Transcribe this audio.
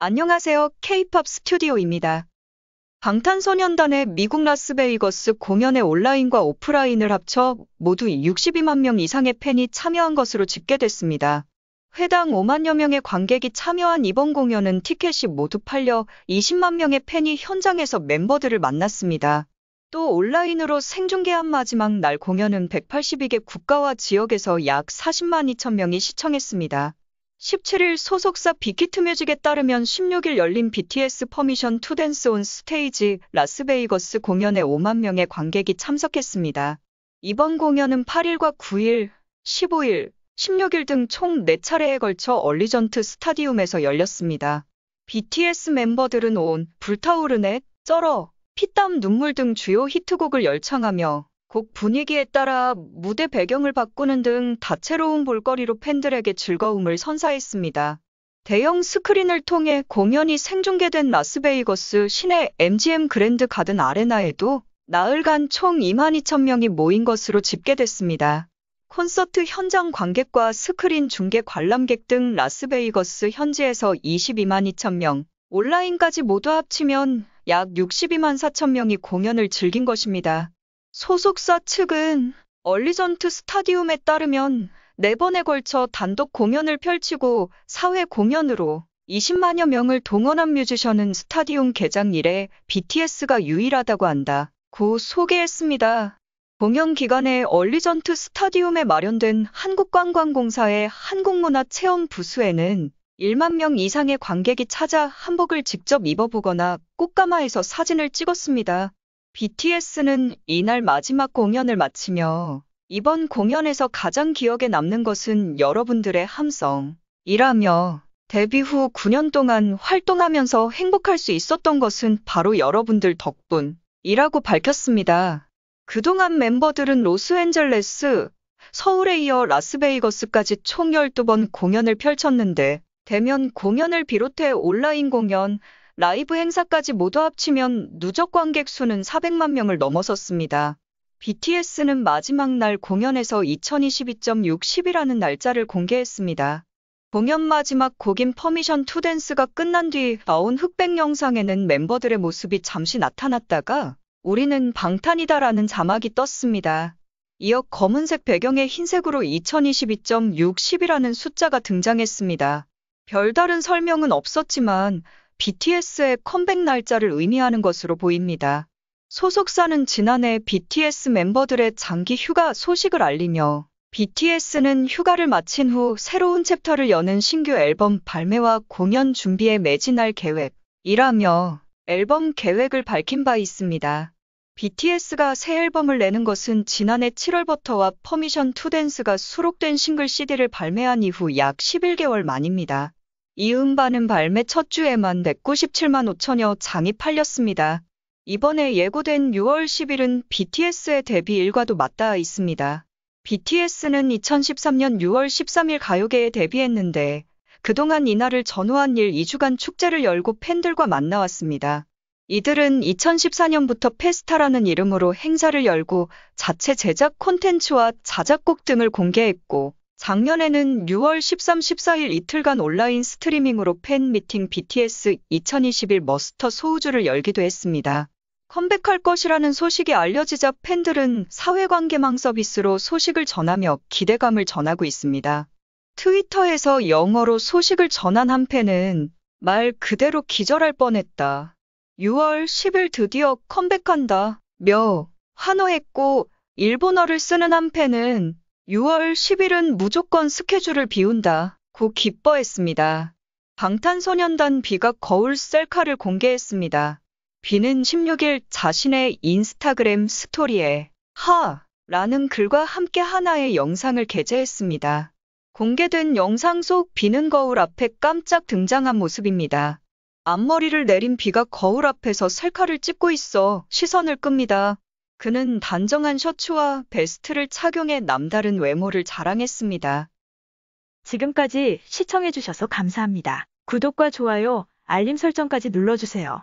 안녕하세요. K-POP 스튜디오입니다. 방탄소년단의 미국 라스베이거스 공연의 온라인과 오프라인을 합쳐 모두 62만 명 이상의 팬이 참여한 것으로 집계됐습니다. 회당 5만여 명의 관객이 참여한 이번 공연은 티켓이 모두 팔려 20만 명의 팬이 현장에서 멤버들을 만났습니다. 또 온라인으로 생중계한 마지막 날 공연은 182개 국가와 지역에서 약 40만 2천 명이 시청했습니다. 17일 소속사 빅히트뮤직에 따르면 16일 열린 BTS 퍼미션 투 댄스 온 스테이지 라스베이거스 공연에 5만 명의 관객이 참석했습니다. 이번 공연은 8일과 9일, 15일, 16일 등 총 4차례에 걸쳐 얼리전트 스타디움에서 열렸습니다. BTS 멤버들은 온, 불타오르네, 쩔어, 피땀, 눈물 등 주요 히트곡을 열창하며 곡 분위기에 따라 무대 배경을 바꾸는 등 다채로운 볼거리로 팬들에게 즐거움을 선사했습니다. 대형 스크린을 통해 공연이 생중계된 라스베이거스 시내 MGM 그랜드 가든 아레나에도 나흘간 총 2만 2천 명이 모인 것으로 집계됐습니다. 콘서트 현장 관객과 스크린 중계 관람객 등 라스베이거스 현지에서 22만 2천 명, 온라인까지 모두 합치면 약 62만 4천 명이 공연을 즐긴 것입니다. 소속사 측은 얼리전트 스타디움에 따르면 4번에 걸쳐 단독 공연을 펼치고 사회 공연으로 20만여 명을 동원한 뮤지션은 스타디움 개장 이래 BTS가 유일하다고 한다. 고 소개했습니다. 공연 기간에 얼리전트 스타디움에 마련된 한국관광공사의 한국문화체험 부수에는 1만 명 이상의 관객이 찾아 한복을 직접 입어보거나 꽃가마에서 사진을 찍었습니다. BTS는 이날 마지막 공연을 마치며 이번 공연에서 가장 기억에 남는 것은 여러분들의 함성이라며 데뷔 후 9년 동안 활동하면서 행복할 수 있었던 것은 바로 여러분들 덕분이라고 밝혔습니다. 그동안 멤버들은 로스앤젤레스, 서울에 이어 라스베이거스까지 총 12번 공연을 펼쳤는데 대면 공연을 비롯해 온라인 공연, 라이브 행사까지 모두 합치면 누적 관객 수는 400만 명을 넘어섰습니다. BTS는 마지막 날 공연에서 2022.60이라는 날짜를 공개했습니다. 공연 마지막 곡인 퍼미션 투 댄스가 끝난 뒤 나온 흑백 영상에는 멤버들의 모습이 잠시 나타났다가 우리는 방탄이다라는 자막이 떴습니다. 이어 검은색 배경에 흰색으로 2022.60이라는 숫자가 등장했습니다. 별다른 설명은 없었지만 BTS의 컴백 날짜를 의미하는 것으로 보입니다. 소속사는 지난해 BTS 멤버들의 장기 휴가 소식을 알리며 BTS는 휴가를 마친 후 새로운 챕터를 여는 신규 앨범 발매와 공연 준비에 매진할 계획이라며 앨범 계획을 밝힌 바 있습니다. BTS가 새 앨범을 내는 것은 지난해 7월부터와 퍼미션 투 댄스가 수록된 싱글 CD를 발매한 이후 약 11개월 만입니다. 이음반은 발매 첫 주에만 197만 5천여 장이 팔렸습니다. 이번에 예고된 6월 10일은 BTS의 데뷔 일과도 맞닿아 있습니다. BTS는 2013년 6월 13일 가요계에 데뷔했는데 그동안 이날을 전후한 일 2주간 축제를 열고 팬들과 만나왔습니다. 이들은 2014년부터 페스타라는 이름으로 행사를 열고 자체 제작 콘텐츠와 자작곡 등을 공개했고 작년에는 6월 13, 14일 이틀간 온라인 스트리밍으로 팬미팅 BTS 2021 머스터 소우주를 열기도 했습니다. 컴백할 것이라는 소식이 알려지자 팬들은 사회관계망 서비스로 소식을 전하며 기대감을 전하고 있습니다. 트위터에서 영어로 소식을 전한 한 팬은 말 그대로 기절할 뻔했다. 6월 10일 드디어 컴백한다. 며 환호했고 일본어를 쓰는 한 팬은 6월 10일은 무조건 스케줄을 비운다. 고 기뻐했습니다. 방탄소년단 비가 거울 셀카를 공개했습니다. 비는 16일 자신의 인스타그램 스토리에 하! 라는 글과 함께 하나의 영상을 게재했습니다. 공개된 영상 속 비는 거울 앞에 깜짝 등장한 모습입니다. 앞머리를 내린 비가 거울 앞에서 셀카를 찍고 있어 시선을 끕니다. 그는 단정한 셔츠와 베스트를 착용해 남다른 외모를 자랑했습니다. 지금까지 시청해주셔서 감사합니다. 구독과 좋아요, 알림 설정까지 눌러주세요.